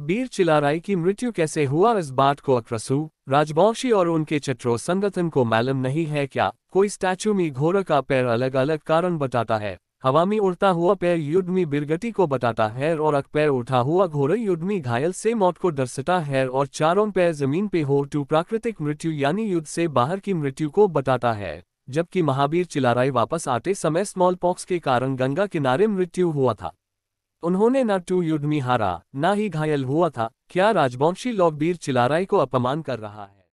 बीर चिलाराई की मृत्यु कैसे हुआ इस बात को अक्रसू राजवंशी और उनके चट्रो संगठन को मालूम नहीं है क्या कोई स्टैचू में घोर का पैर अलग अलग कारण बताता है हवा में उड़ता हुआ पैर युद्ध में बिरगति को बताता है और अक पैर उठा हुआ घोर युद्ध में घायल से मौत को दर्शता है और चारों पैर जमीन पे हो टू प्राकृतिक मृत्यु यानी युद्ध से बाहर की मृत्यु को बताता है जबकि महावीर चिलाराई वापस आते समय स्मॉल पॉक्स के कारण गंगा किनारे मृत्यु हुआ था उन्होंने न टू युद्ध में हारा न ही घायल हुआ था क्या राजवंशी लोकबीर चिलाराई को अपमान कर रहा है